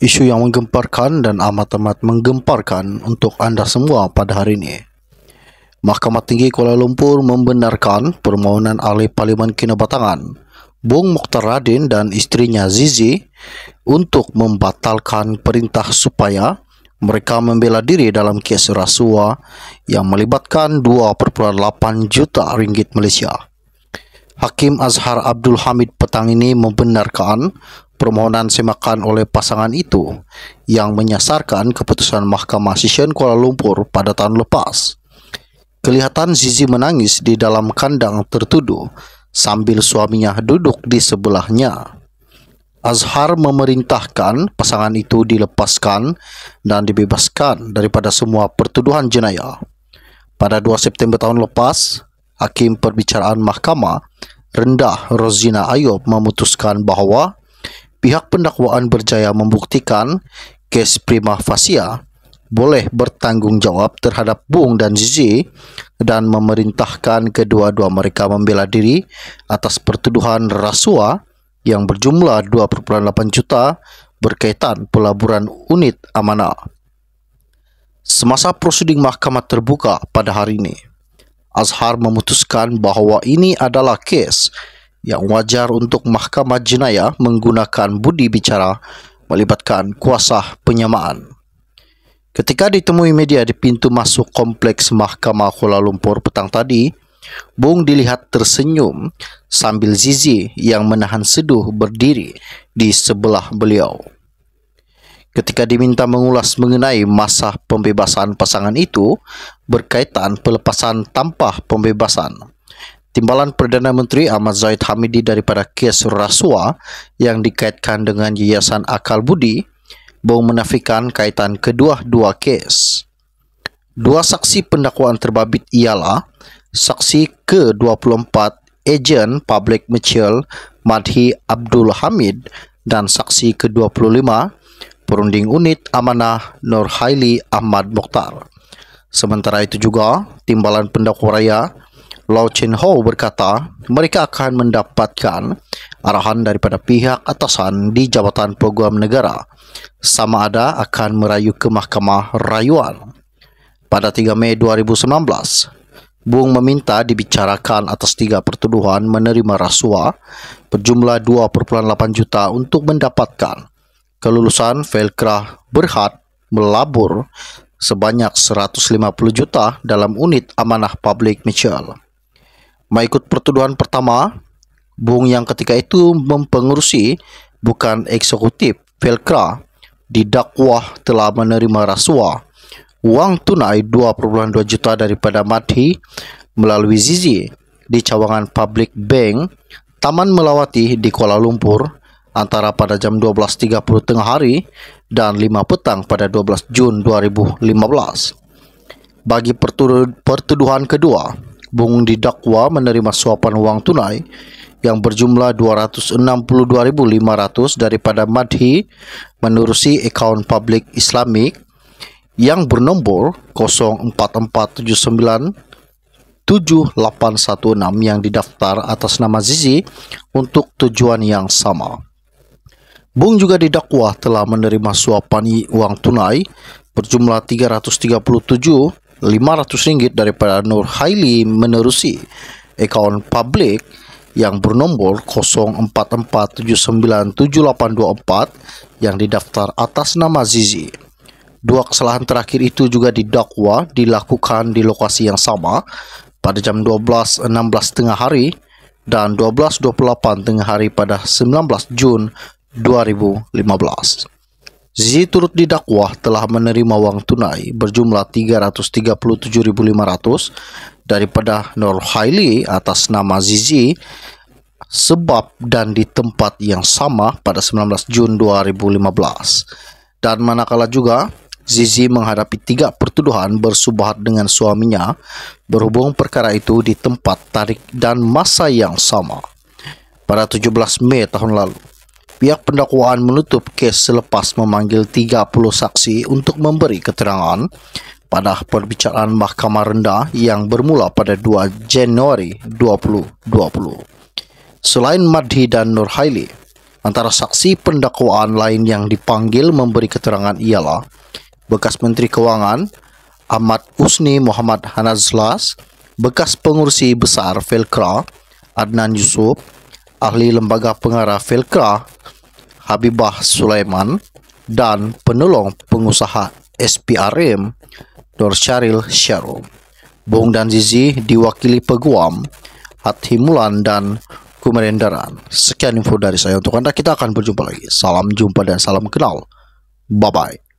isu yang menggemparkan dan amat-amat menggemparkan untuk Anda semua pada hari ini. Mahkamah Tinggi Kuala Lumpur membenarkan permohonan ahli Parlimen Kinabatangan, Bung Mukhtar Radin dan istrinya Zizi untuk membatalkan perintah supaya mereka membela diri dalam kes rasuah yang melibatkan 2.8 juta ringgit Malaysia. Hakim Azhar Abdul Hamid petang ini membenarkan permohonan semakan oleh pasangan itu yang menyasarkan keputusan Mahkamah Sisyen Kuala Lumpur pada tahun lepas. Kelihatan Zizi menangis di dalam kandang tertuduh sambil suaminya duduk di sebelahnya. Azhar memerintahkan pasangan itu dilepaskan dan dibebaskan daripada semua pertuduhan jenayah. Pada 2 September tahun lepas, Hakim Perbicaraan Mahkamah Rendah Rozina Ayub memutuskan bahwa pihak pendakwaan berjaya membuktikan case prima facie boleh bertanggung jawab terhadap Bung dan Zizi dan memerintahkan kedua-dua mereka membela diri atas pertuduhan rasuah yang berjumlah 2,8 juta berkaitan pelaburan unit amanah. Semasa prosiding mahkamah terbuka pada hari ini, Azhar memutuskan bahwa ini adalah kes yang wajar untuk mahkamah jenayah menggunakan budi bicara melibatkan kuasa penyamaan. Ketika ditemui media di pintu masuk kompleks Mahkamah Kuala Lumpur petang tadi, Bung dilihat tersenyum sambil Zizi yang menahan seduh berdiri di sebelah beliau. Ketika diminta mengulas mengenai masa pembebasan pasangan itu berkaitan pelepasan tanpa pembebasan, Timbalan Perdana Menteri Ahmad Zaid Hamidi daripada kes rasuah yang dikaitkan dengan Yayasan Akal Budi bau menafikan kaitan kedua dua kes. Dua saksi pendakwaan terbabit ialah saksi ke-24 Ejen Public Mitchell Madhi Abdul Hamid dan saksi ke-25 Perunding Unit Amanah Nur Haili Ahmad Mokhtar. Sementara itu juga, Timbalan Pendakwa Raya Lau Chin Ho berkata, mereka akan mendapatkan arahan daripada pihak atasan di Jabatan Peguam Negara. Sama ada akan merayu ke Mahkamah Rayuan. Pada 3 Mei 2019, Bung meminta dibicarakan atas tiga pertuduhan menerima rasuah berjumlah 2,8 juta untuk mendapatkan kelulusan Velkrah Berhad melabur sebanyak 150 juta dalam unit amanah publik Mitchell. Mengikut pertuduhan pertama, Bung yang ketika itu mempengurusi bukan eksekutif Velcra didakwah telah menerima rasuah uang tunai 2,2 juta daripada Madhi melalui Zizi di cawangan Public Bank Taman Melawati di Kuala Lumpur antara pada jam 12.30 tengah hari dan 5 petang pada 12 Jun 2015. Bagi pertuduhan kedua, Bung didakwa menerima suapan uang tunai yang berjumlah 262.500 daripada Madhi menerusi akaun publik Islamik yang bernomor 044797816 yang didaftar atas nama Zizi untuk tujuan yang sama. Bung juga didakwa telah menerima suapan uang tunai berjumlah 337 500 ringgit daripada Nur Haili menerusi akaun publik yang bernomor 0447978284 yang didaftar atas nama Zizi. Dua kesalahan terakhir itu juga didakwa dilakukan di lokasi yang sama pada jam 12.16 tengah hari dan 12.28 tengah hari pada 19 Jun 2015. Zi turut didakwa telah menerima uang tunai berjumlah 337.500 daripada Nur Haili atas nama Zizi sebab dan di tempat yang sama pada 19 Jun 2015. Dan manakala juga Zizi menghadapi tiga pertuduhan bersubahat dengan suaminya berhubung perkara itu di tempat tarik dan masa yang sama pada 17 Mei tahun lalu. Pihak pendakwaan menutup kes selepas memanggil 30 saksi untuk memberi keterangan pada perbicaraan Mahkamah Rendah yang bermula pada 2 Januari 2020. Selain Madhi dan Nur antara saksi pendakwaan lain yang dipanggil memberi keterangan ialah bekas Menteri Keuangan Ahmad Usni Muhammad Hanazlas, bekas pengurusi besar Velkra Adnan Yusuf, ahli lembaga pengarah Velka Habibah Sulaiman dan penolong pengusaha SPRM Nur Syaril Syarum. Bung dan Zizi diwakili Peguam, Hatimulan, dan Kumerendaran. Sekian info dari saya untuk Anda. Kita akan berjumpa lagi. Salam jumpa dan salam kenal. Bye-bye.